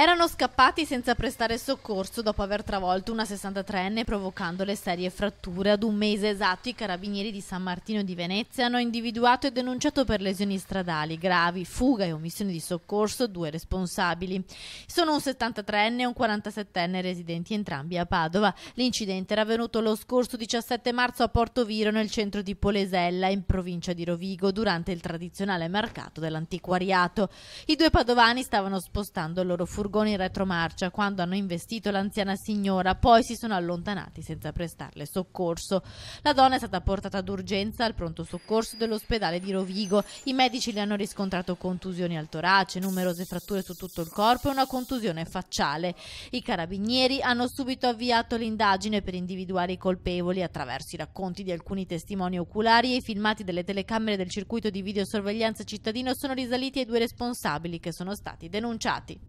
Erano scappati senza prestare soccorso dopo aver travolto una 63enne provocando le serie fratture. Ad un mese esatto i carabinieri di San Martino di Venezia hanno individuato e denunciato per lesioni stradali gravi, fuga e omissione di soccorso due responsabili. Sono un 73enne e un 47enne residenti entrambi a Padova. L'incidente era avvenuto lo scorso 17 marzo a Porto Viro nel centro di Polesella in provincia di Rovigo durante il tradizionale mercato dell'antiquariato. I due padovani stavano spostando il loro furgone furgone in retromarcia quando hanno investito l'anziana signora, poi si sono allontanati senza prestarle soccorso. La donna è stata portata d'urgenza al pronto soccorso dell'ospedale di Rovigo. I medici le hanno riscontrato contusioni al torace, numerose fratture su tutto il corpo e una contusione facciale. I carabinieri hanno subito avviato l'indagine per individuare i colpevoli attraverso i racconti di alcuni testimoni oculari e i filmati delle telecamere del circuito di videosorveglianza cittadino sono risaliti ai due responsabili che sono stati denunciati.